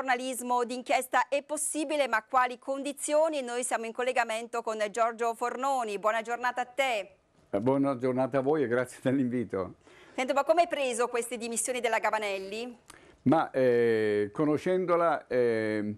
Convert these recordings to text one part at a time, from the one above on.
Giornalismo d'inchiesta è possibile, ma quali condizioni? Noi siamo in collegamento con Giorgio Fornoni. Buona giornata a te. Eh, buona giornata a voi e grazie dell'invito. Sento, ma come hai preso queste dimissioni della Gavanelli? Ma eh, conoscendola... Eh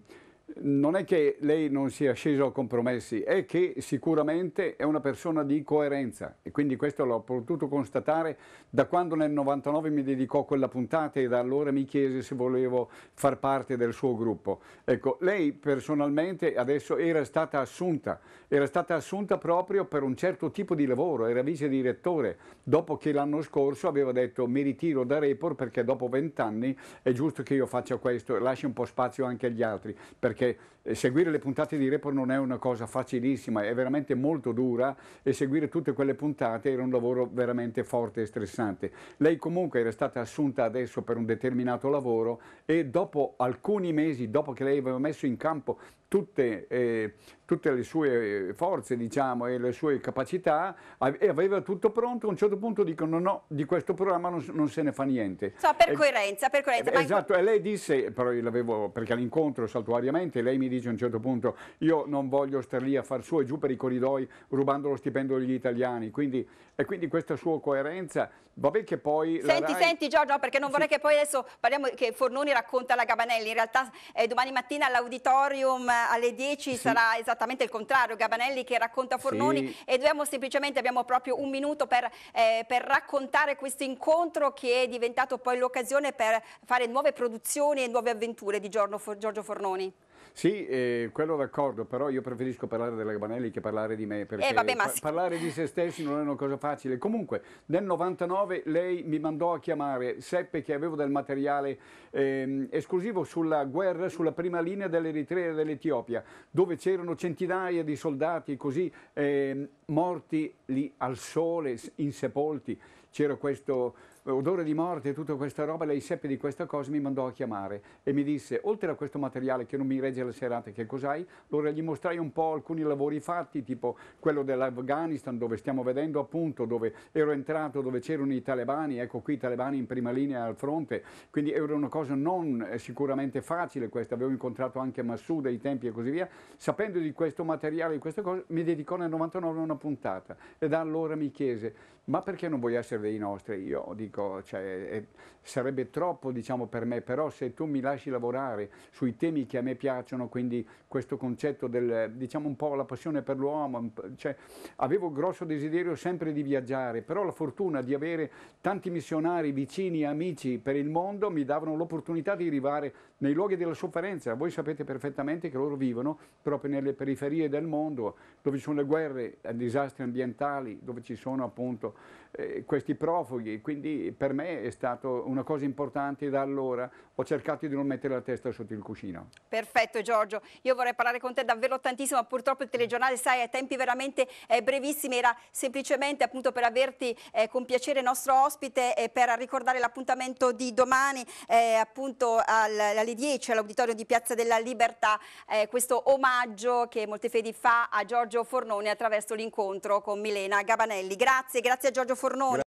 non è che lei non sia sceso a compromessi, è che sicuramente è una persona di coerenza e quindi questo l'ho potuto constatare da quando nel 99 mi dedicò a quella puntata e da allora mi chiese se volevo far parte del suo gruppo. Ecco, lei personalmente adesso era stata assunta, era stata assunta proprio per un certo tipo di lavoro, era vice direttore, dopo che l'anno scorso aveva detto mi ritiro da Report perché dopo vent'anni è giusto che io faccia questo e lasci un po' spazio anche agli altri, perché perché eh, seguire le puntate di Report non è una cosa facilissima, è veramente molto dura e seguire tutte quelle puntate era un lavoro veramente forte e stressante. Lei comunque era stata assunta adesso per un determinato lavoro e dopo alcuni mesi, dopo che lei aveva messo in campo tutte, eh, tutte le sue forze diciamo, e le sue capacità e aveva tutto pronto, a un certo punto dicono no, di questo programma non, non se ne fa niente. So, per, coerenza, per coerenza, Esatto, in... e lei disse, però io l'avevo perché all'incontro saltuariamente, veramente lei mi dice a un certo punto io non voglio stare lì a far su e giù per i corridoi rubando lo stipendio degli italiani, quindi, e quindi questa sua coerenza, vabbè che poi... Senti, Rai... senti Giorgio, perché non vorrei che poi adesso parliamo che Fornoni racconta la Gabanelli, in realtà eh, domani mattina all'auditorium eh, alle 10 sì. sarà esattamente il contrario, Gabanelli che racconta Fornoni sì. e dobbiamo semplicemente, abbiamo proprio un minuto per, eh, per raccontare questo incontro che è diventato poi l'occasione per fare nuove produzioni e nuove avventure di Giorgio Fornoni. Sì, eh, quello d'accordo, però io preferisco parlare della Gabanelli che parlare di me, eh, perché eh, vabbè, ma... parlare di se stessi non è una cosa facile. Comunque, nel 99 lei mi mandò a chiamare, seppe che avevo del materiale eh, esclusivo sulla guerra, sulla prima linea dell'Eritrea e dell'Etiopia, dove c'erano centinaia di soldati così ehm, morti lì al sole, insepolti c'era questo eh, odore di morte, tutta questa roba, lei seppe di questa cosa e mi mandò a chiamare e mi disse, oltre a questo materiale che non mi regge le serate, che cos'hai? Allora gli mostrai un po' alcuni lavori fatti, tipo quello dell'Afghanistan, dove stiamo vedendo appunto, dove ero entrato, dove c'erano i talebani, ecco qui i talebani in prima linea al fronte, quindi era una cosa non eh, sicuramente facile questa, avevo incontrato anche Massoud ai tempi e così via, sapendo di questo materiale, di questa cosa, mi dedicò nel 99 una puntata e da allora mi chiese, ma perché non vuoi essere dei nostri? Io dico, cioè, è, eh, sarebbe troppo diciamo, per me, però se tu mi lasci lavorare sui temi che a me piacciono, quindi questo concetto del, diciamo un po' la passione per l'uomo, cioè, avevo grosso desiderio sempre di viaggiare, però la fortuna di avere tanti missionari vicini, amici per il mondo, mi davano l'opportunità di arrivare nei luoghi della sofferenza, voi sapete perfettamente che loro vivono proprio nelle periferie del mondo, dove ci sono le guerre, eh, disastri ambientali, dove ci sono appunto eh, questi profughi, quindi per me è stata una cosa importante da allora, ho cercato di non mettere la testa sotto il cuscino. Perfetto Giorgio, io vorrei parlare con te davvero tantissimo, ma purtroppo il telegiornale, sai, a tempi veramente eh, brevissimi, era semplicemente appunto per averti eh, con piacere nostro ospite e per ricordare l'appuntamento di domani eh, appunto al, alle 10 all'auditorio di Piazza della Libertà, eh, questo omaggio che Moltefedi fa a Giorgio Fornone attraverso l'incontro con Milena Gabanelli. Grazie, grazie. Grazie a Giorgio Fornone.